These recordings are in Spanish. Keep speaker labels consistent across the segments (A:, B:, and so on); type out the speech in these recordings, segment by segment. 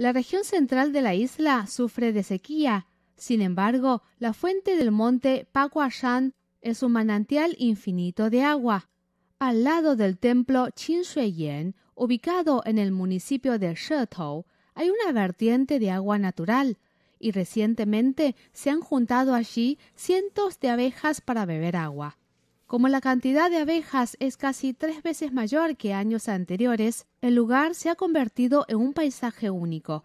A: La región central de la isla sufre de sequía. Sin embargo, la fuente del monte Paguashan es un manantial infinito de agua. Al lado del templo Yen ubicado en el municipio de Shetou, hay una vertiente de agua natural, y recientemente se han juntado allí cientos de abejas para beber agua. Como la cantidad de abejas es casi tres veces mayor que años anteriores, el lugar se ha convertido en un paisaje único.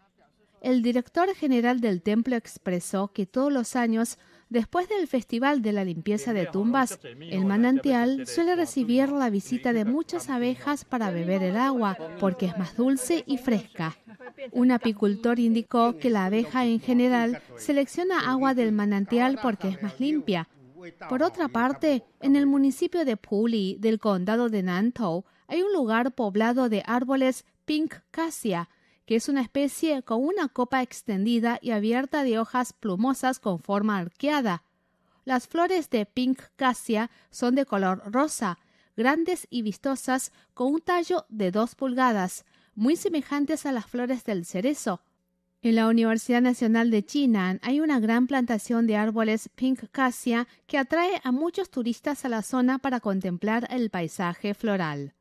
A: El director general del templo expresó que todos los años, después del Festival de la Limpieza de Tumbas, el manantial suele recibir la visita de muchas abejas para beber el agua, porque es más dulce y fresca. Un apicultor indicó que la abeja en general selecciona agua del manantial porque es más limpia, por otra parte, en el municipio de Puli del condado de Nantou hay un lugar poblado de árboles pink cassia, que es una especie con una copa extendida y abierta de hojas plumosas con forma arqueada. Las flores de pink cassia son de color rosa, grandes y vistosas, con un tallo de dos pulgadas, muy semejantes a las flores del cerezo. En la Universidad Nacional de China hay una gran plantación de árboles pink cassia que atrae a muchos turistas a la zona para contemplar el paisaje floral.